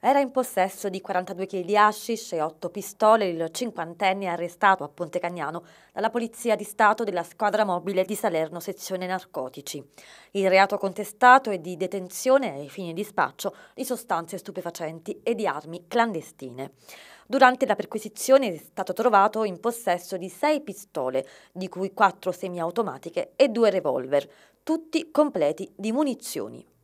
Era in possesso di 42 kg di hashish e 8 pistole il cinquantenne arrestato a Ponte Cagnano dalla Polizia di Stato della squadra mobile di Salerno sezione narcotici. Il reato contestato è di detenzione ai fini di spaccio di sostanze stupefacenti e di armi clandestine. Durante la perquisizione è stato trovato in possesso di 6 pistole, di cui 4 semiautomatiche e 2 revolver, tutti completi di munizioni.